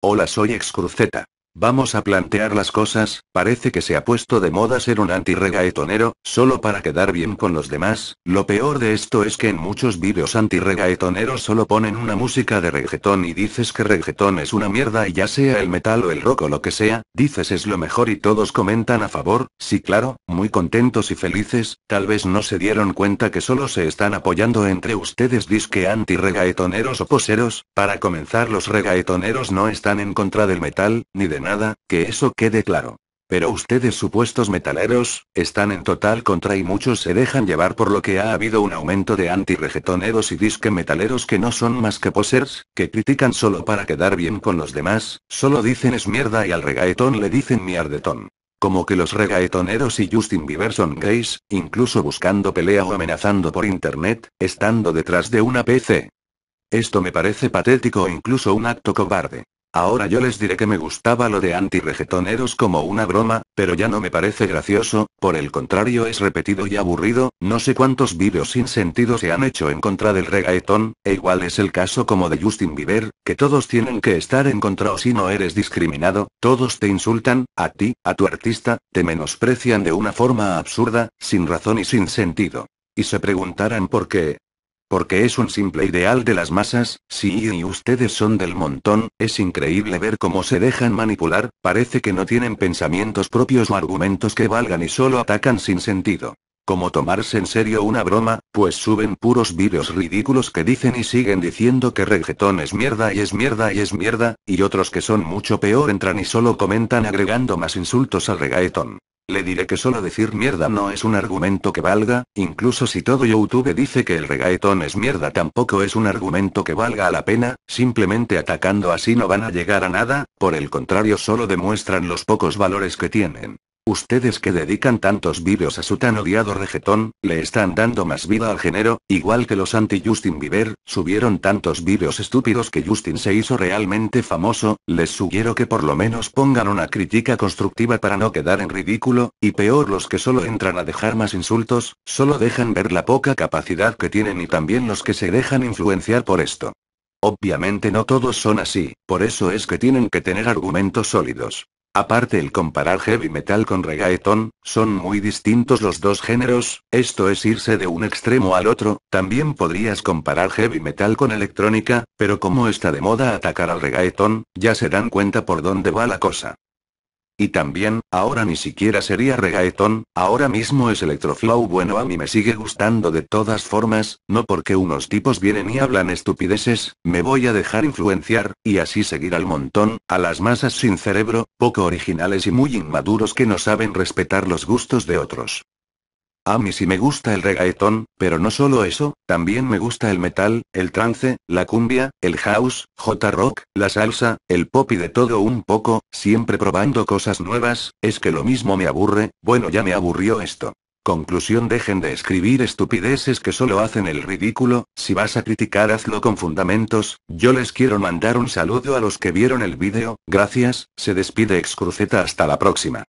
Hola soy Excruzeta. Vamos a plantear las cosas, parece que se ha puesto de moda ser un anti reggaetonero, solo para quedar bien con los demás, lo peor de esto es que en muchos vídeos anti reggaetoneros solo ponen una música de reggaetón y dices que reggaetón es una mierda y ya sea el metal o el rock o lo que sea, dices es lo mejor y todos comentan a favor, sí claro, muy contentos y felices, tal vez no se dieron cuenta que solo se están apoyando entre ustedes disque anti anti-regaetoneros o poseros, para comenzar los regaetoneros no están en contra del metal, ni de nada nada, que eso quede claro. Pero ustedes supuestos metaleros, están en total contra y muchos se dejan llevar por lo que ha habido un aumento de anti-regetoneros y disque metaleros que no son más que posers, que critican solo para quedar bien con los demás, solo dicen es mierda y al regaetón le dicen mierdetón. Como que los regaetoneros y Justin Bieber son gays, incluso buscando pelea o amenazando por internet, estando detrás de una PC. Esto me parece patético o e incluso un acto cobarde. Ahora yo les diré que me gustaba lo de anti-regetoneros como una broma, pero ya no me parece gracioso, por el contrario es repetido y aburrido, no sé cuántos vídeos sin sentido se han hecho en contra del reggaetón, e igual es el caso como de Justin Bieber, que todos tienen que estar en contra o si no eres discriminado, todos te insultan, a ti, a tu artista, te menosprecian de una forma absurda, sin razón y sin sentido. Y se preguntarán por qué, porque es un simple ideal de las masas, si y ustedes son del montón, es increíble ver cómo se dejan manipular, parece que no tienen pensamientos propios o argumentos que valgan y solo atacan sin sentido. Como tomarse en serio una broma, pues suben puros vídeos ridículos que dicen y siguen diciendo que reggaetón es mierda y es mierda y es mierda, y otros que son mucho peor entran y solo comentan agregando más insultos al reggaetón. Le diré que solo decir mierda no es un argumento que valga, incluso si todo YouTube dice que el reggaetón es mierda tampoco es un argumento que valga la pena, simplemente atacando así no van a llegar a nada, por el contrario solo demuestran los pocos valores que tienen. Ustedes que dedican tantos vídeos a su tan odiado regetón, le están dando más vida al género, igual que los anti-Justin Bieber, subieron tantos vídeos estúpidos que Justin se hizo realmente famoso, les sugiero que por lo menos pongan una crítica constructiva para no quedar en ridículo, y peor los que solo entran a dejar más insultos, solo dejan ver la poca capacidad que tienen y también los que se dejan influenciar por esto. Obviamente no todos son así, por eso es que tienen que tener argumentos sólidos. Aparte el comparar heavy metal con reggaeton, son muy distintos los dos géneros, esto es irse de un extremo al otro, también podrías comparar heavy metal con electrónica, pero como está de moda atacar al reggaeton, ya se dan cuenta por dónde va la cosa. Y también, ahora ni siquiera sería reggaeton, ahora mismo es electroflow. Bueno, a mí me sigue gustando de todas formas, no porque unos tipos vienen y hablan estupideces, me voy a dejar influenciar, y así seguir al montón, a las masas sin cerebro, poco originales y muy inmaduros que no saben respetar los gustos de otros. A mí sí me gusta el reggaetón, pero no solo eso, también me gusta el metal, el trance, la cumbia, el house, J-rock, la salsa, el pop y de todo un poco, siempre probando cosas nuevas, es que lo mismo me aburre, bueno ya me aburrió esto. Conclusión dejen de escribir estupideces que solo hacen el ridículo, si vas a criticar hazlo con fundamentos, yo les quiero mandar un saludo a los que vieron el vídeo, gracias, se despide excruceta hasta la próxima.